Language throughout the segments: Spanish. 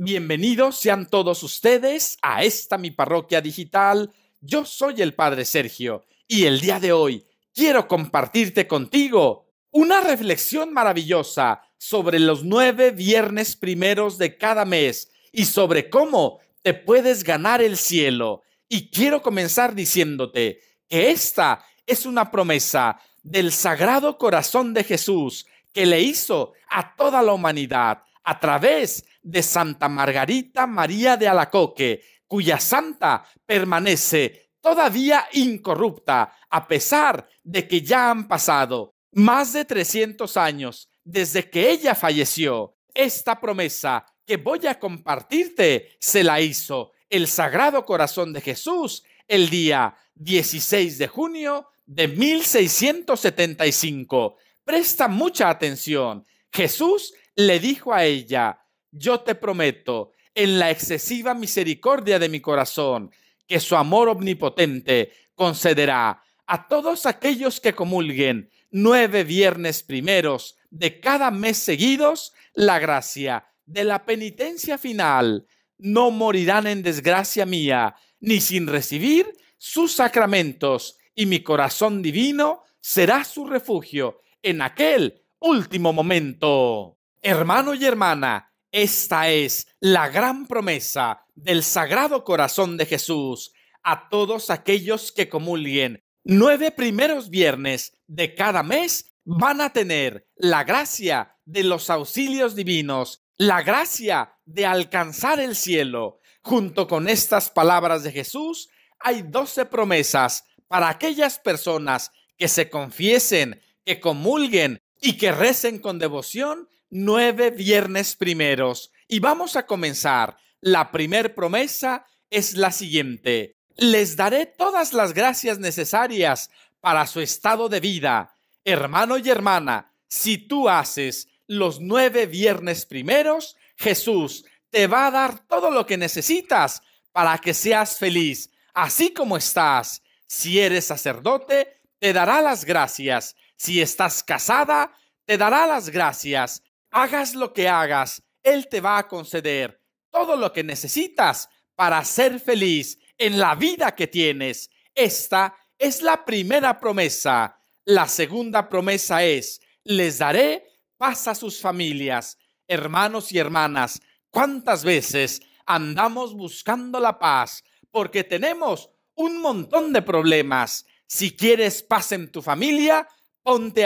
Bienvenidos sean todos ustedes a esta mi parroquia digital. Yo soy el Padre Sergio y el día de hoy quiero compartirte contigo una reflexión maravillosa sobre los nueve viernes primeros de cada mes y sobre cómo te puedes ganar el cielo. Y quiero comenzar diciéndote que esta es una promesa del Sagrado Corazón de Jesús que le hizo a toda la humanidad a través de de Santa Margarita María de Alacoque, cuya santa permanece todavía incorrupta, a pesar de que ya han pasado más de 300 años desde que ella falleció. Esta promesa que voy a compartirte se la hizo el Sagrado Corazón de Jesús el día 16 de junio de 1675. Presta mucha atención. Jesús le dijo a ella, yo te prometo, en la excesiva misericordia de mi corazón, que su amor omnipotente concederá a todos aquellos que comulguen nueve viernes primeros de cada mes seguidos la gracia de la penitencia final. No morirán en desgracia mía, ni sin recibir sus sacramentos, y mi corazón divino será su refugio en aquel último momento. Hermano y hermana, esta es la gran promesa del Sagrado Corazón de Jesús a todos aquellos que comulguen. Nueve primeros viernes de cada mes van a tener la gracia de los auxilios divinos, la gracia de alcanzar el cielo. Junto con estas palabras de Jesús, hay doce promesas para aquellas personas que se confiesen, que comulguen y que recen con devoción nueve viernes primeros y vamos a comenzar. La primer promesa es la siguiente. Les daré todas las gracias necesarias para su estado de vida. Hermano y hermana, si tú haces los nueve viernes primeros, Jesús te va a dar todo lo que necesitas para que seas feliz, así como estás. Si eres sacerdote, te dará las gracias. Si estás casada, te dará las gracias. Hagas lo que hagas, Él te va a conceder todo lo que necesitas para ser feliz en la vida que tienes. Esta es la primera promesa. La segunda promesa es, les daré paz a sus familias. Hermanos y hermanas, ¿cuántas veces andamos buscando la paz? Porque tenemos un montón de problemas. Si quieres paz en tu familia,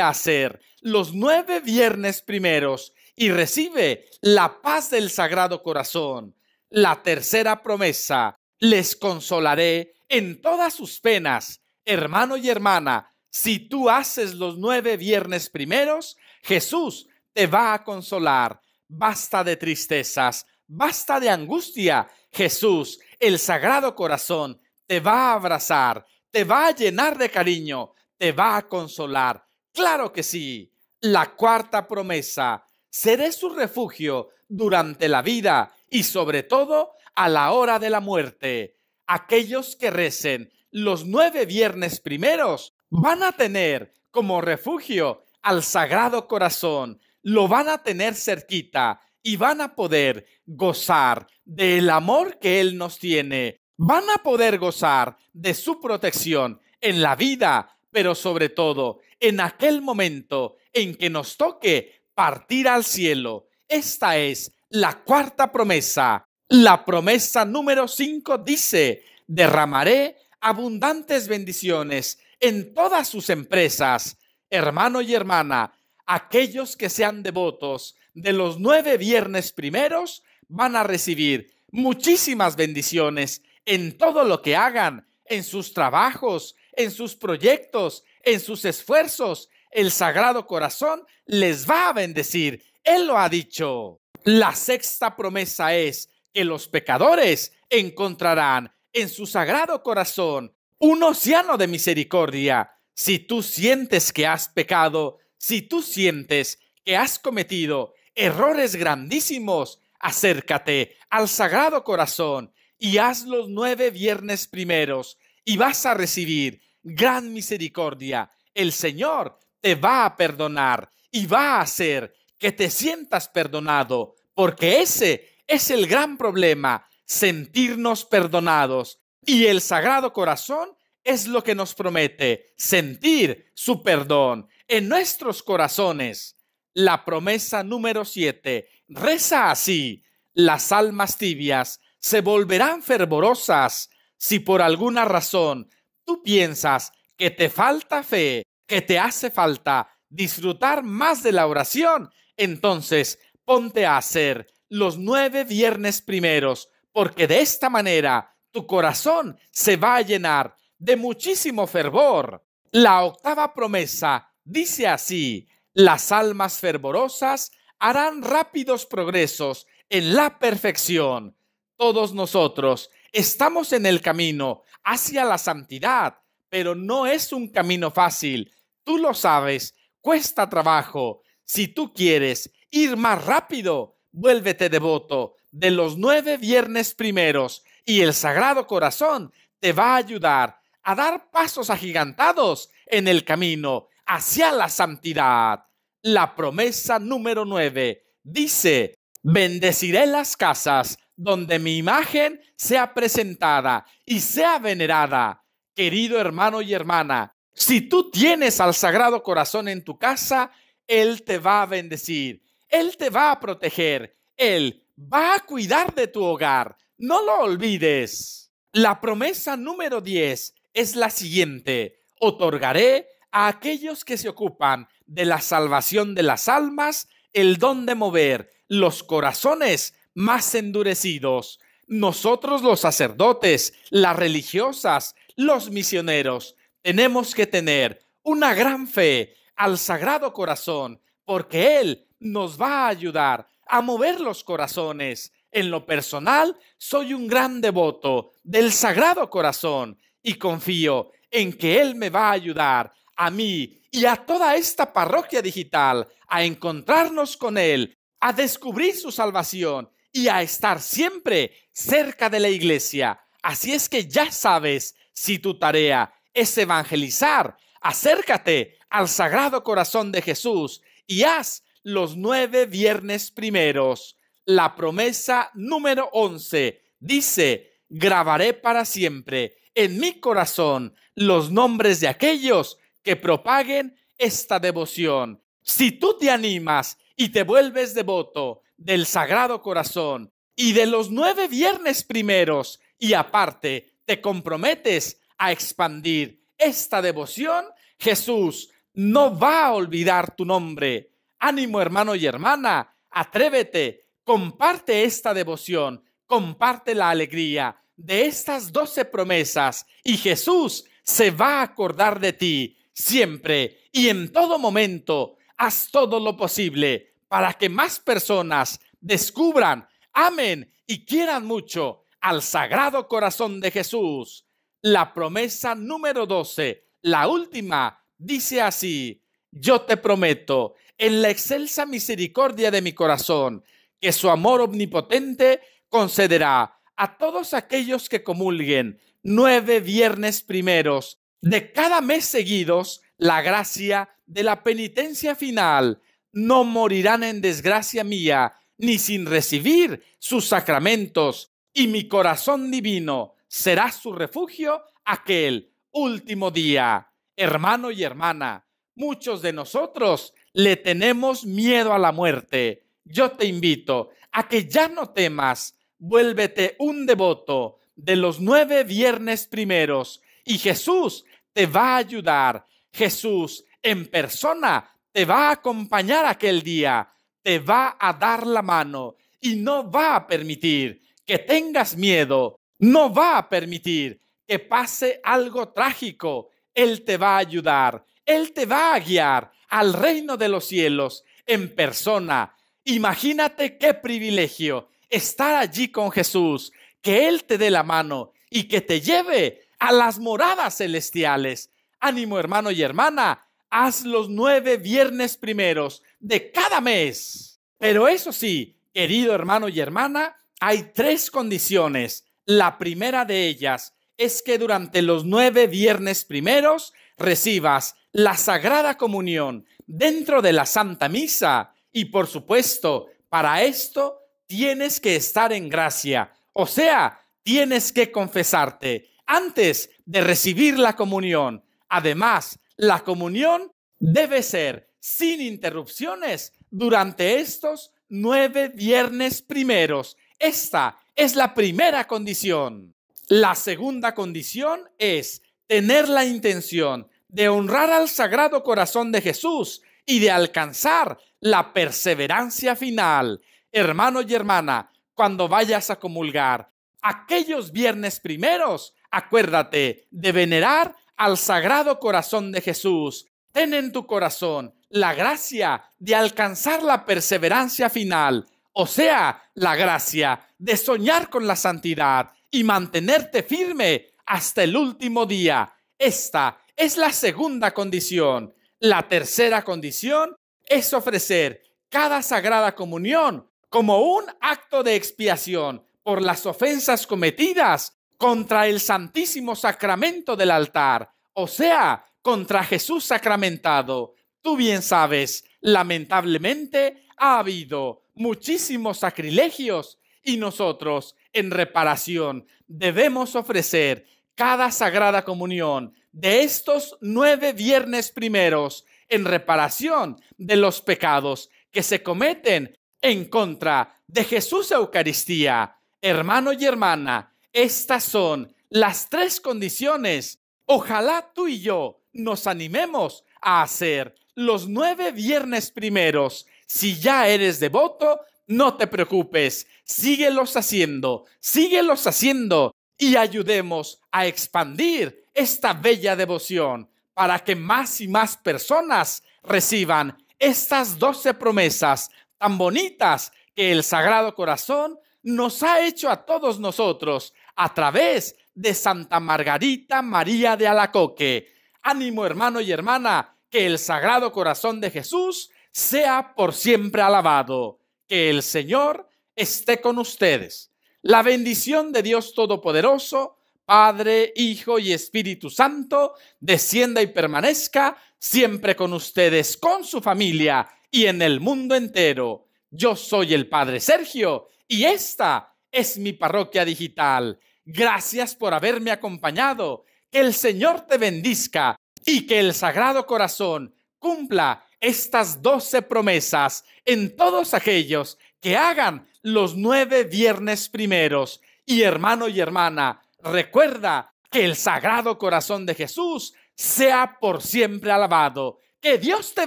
a hacer los nueve viernes primeros y recibe la paz del Sagrado Corazón. La tercera promesa, les consolaré en todas sus penas, hermano y hermana. Si tú haces los nueve viernes primeros, Jesús te va a consolar. Basta de tristezas, basta de angustia. Jesús, el Sagrado Corazón, te va a abrazar, te va a llenar de cariño, te va a consolar Claro que sí. La cuarta promesa. Seré su refugio durante la vida y sobre todo a la hora de la muerte. Aquellos que recen los nueve viernes primeros van a tener como refugio al Sagrado Corazón. Lo van a tener cerquita y van a poder gozar del amor que Él nos tiene. Van a poder gozar de su protección en la vida, pero sobre todo en aquel momento en que nos toque partir al cielo. Esta es la cuarta promesa. La promesa número cinco dice, derramaré abundantes bendiciones en todas sus empresas. Hermano y hermana, aquellos que sean devotos de los nueve viernes primeros van a recibir muchísimas bendiciones en todo lo que hagan en sus trabajos, en sus proyectos, en sus esfuerzos. El Sagrado Corazón les va a bendecir. Él lo ha dicho. La sexta promesa es que los pecadores encontrarán en su Sagrado Corazón un océano de misericordia. Si tú sientes que has pecado, si tú sientes que has cometido errores grandísimos, acércate al Sagrado Corazón y haz los nueve viernes primeros y vas a recibir gran misericordia. El Señor te va a perdonar y va a hacer que te sientas perdonado, porque ese es el gran problema, sentirnos perdonados. Y el Sagrado Corazón es lo que nos promete, sentir su perdón en nuestros corazones. La promesa número siete reza así, las almas tibias se volverán fervorosas si por alguna razón tú piensas que te falta fe, que te hace falta disfrutar más de la oración, entonces ponte a hacer los nueve viernes primeros, porque de esta manera tu corazón se va a llenar de muchísimo fervor. La octava promesa dice así, las almas fervorosas harán rápidos progresos en la perfección todos nosotros estamos en el camino hacia la santidad, pero no es un camino fácil. Tú lo sabes, cuesta trabajo. Si tú quieres ir más rápido, vuélvete devoto de los nueve viernes primeros y el Sagrado Corazón te va a ayudar a dar pasos agigantados en el camino hacia la santidad. La promesa número nueve dice, bendeciré las casas donde mi imagen sea presentada y sea venerada. Querido hermano y hermana, si tú tienes al Sagrado Corazón en tu casa, Él te va a bendecir, Él te va a proteger, Él va a cuidar de tu hogar. No lo olvides. La promesa número 10 es la siguiente. Otorgaré a aquellos que se ocupan de la salvación de las almas el don de mover los corazones más endurecidos, nosotros los sacerdotes, las religiosas, los misioneros, tenemos que tener una gran fe al Sagrado Corazón, porque Él nos va a ayudar a mover los corazones. En lo personal, soy un gran devoto del Sagrado Corazón y confío en que Él me va a ayudar a mí y a toda esta parroquia digital a encontrarnos con Él, a descubrir su salvación y a estar siempre cerca de la iglesia. Así es que ya sabes si tu tarea es evangelizar. Acércate al Sagrado Corazón de Jesús y haz los nueve viernes primeros. La promesa número once dice, grabaré para siempre en mi corazón los nombres de aquellos que propaguen esta devoción. Si tú te animas y te vuelves devoto del Sagrado Corazón y de los nueve viernes primeros y aparte te comprometes a expandir esta devoción, Jesús no va a olvidar tu nombre. Ánimo hermano y hermana, atrévete, comparte esta devoción, comparte la alegría de estas doce promesas y Jesús se va a acordar de ti siempre y en todo momento. Haz todo lo posible para que más personas descubran, amen y quieran mucho al Sagrado Corazón de Jesús. La promesa número 12, la última, dice así, yo te prometo, en la excelsa misericordia de mi corazón, que su amor omnipotente concederá a todos aquellos que comulguen nueve viernes primeros de cada mes seguidos la gracia de la penitencia final no morirán en desgracia mía, ni sin recibir sus sacramentos, y mi corazón divino será su refugio aquel último día. Hermano y hermana, muchos de nosotros le tenemos miedo a la muerte. Yo te invito a que ya no temas, vuélvete un devoto de los nueve viernes primeros y Jesús te va a ayudar. Jesús en persona te va a acompañar aquel día, te va a dar la mano y no va a permitir que tengas miedo, no va a permitir que pase algo trágico. Él te va a ayudar, Él te va a guiar al reino de los cielos en persona. Imagínate qué privilegio estar allí con Jesús, que Él te dé la mano y que te lleve a las moradas celestiales. Ánimo hermano y hermana, haz los nueve viernes primeros de cada mes. Pero eso sí, querido hermano y hermana, hay tres condiciones. La primera de ellas es que durante los nueve viernes primeros recibas la Sagrada Comunión dentro de la Santa Misa. Y por supuesto, para esto tienes que estar en gracia. O sea, tienes que confesarte antes de recibir la comunión. Además, la comunión debe ser sin interrupciones durante estos nueve viernes primeros. Esta es la primera condición. La segunda condición es tener la intención de honrar al Sagrado Corazón de Jesús y de alcanzar la perseverancia final. Hermano y hermana, cuando vayas a comulgar aquellos viernes primeros, acuérdate de venerar al sagrado corazón de Jesús, ten en tu corazón la gracia de alcanzar la perseverancia final, o sea, la gracia de soñar con la santidad y mantenerte firme hasta el último día. Esta es la segunda condición. La tercera condición es ofrecer cada sagrada comunión como un acto de expiación por las ofensas cometidas contra el santísimo sacramento del altar, o sea, contra Jesús sacramentado. Tú bien sabes, lamentablemente ha habido muchísimos sacrilegios y nosotros, en reparación, debemos ofrecer cada sagrada comunión de estos nueve viernes primeros en reparación de los pecados que se cometen en contra de Jesús Eucaristía. Hermano y hermana, estas son las tres condiciones. Ojalá tú y yo nos animemos a hacer los nueve viernes primeros. Si ya eres devoto, no te preocupes, síguelos haciendo, síguelos haciendo y ayudemos a expandir esta bella devoción para que más y más personas reciban estas doce promesas tan bonitas que el Sagrado Corazón nos ha hecho a todos nosotros a través de Santa Margarita María de Alacoque. Ánimo hermano y hermana, que el Sagrado Corazón de Jesús sea por siempre alabado. Que el Señor esté con ustedes. La bendición de Dios Todopoderoso, Padre, Hijo y Espíritu Santo, descienda y permanezca siempre con ustedes, con su familia y en el mundo entero. Yo soy el Padre Sergio y esta es mi parroquia digital. Gracias por haberme acompañado. Que el Señor te bendizca... y que el Sagrado Corazón cumpla estas doce promesas en todos aquellos que hagan los nueve viernes primeros. Y hermano y hermana, recuerda que el Sagrado Corazón de Jesús sea por siempre alabado. Que Dios te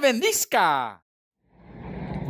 bendizca!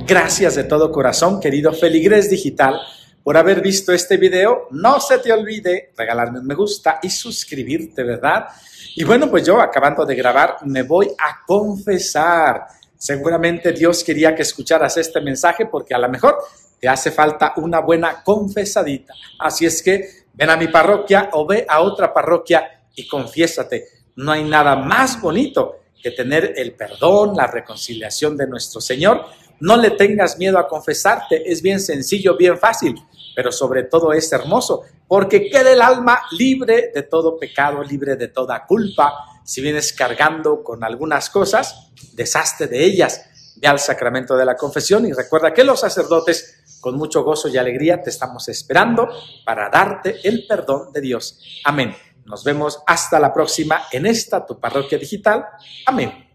Gracias de todo corazón, querido Feligres Digital por haber visto este video. No se te olvide regalarme un me gusta y suscribirte, ¿verdad? Y bueno, pues yo acabando de grabar me voy a confesar. Seguramente Dios quería que escucharas este mensaje porque a lo mejor te hace falta una buena confesadita. Así es que ven a mi parroquia o ve a otra parroquia y confiésate. No hay nada más bonito que tener el perdón, la reconciliación de nuestro Señor no le tengas miedo a confesarte, es bien sencillo, bien fácil, pero sobre todo es hermoso, porque queda el alma libre de todo pecado, libre de toda culpa. Si vienes cargando con algunas cosas, deshazte de ellas. Ve al sacramento de la confesión y recuerda que los sacerdotes con mucho gozo y alegría te estamos esperando para darte el perdón de Dios. Amén. Nos vemos hasta la próxima en esta tu parroquia digital. Amén.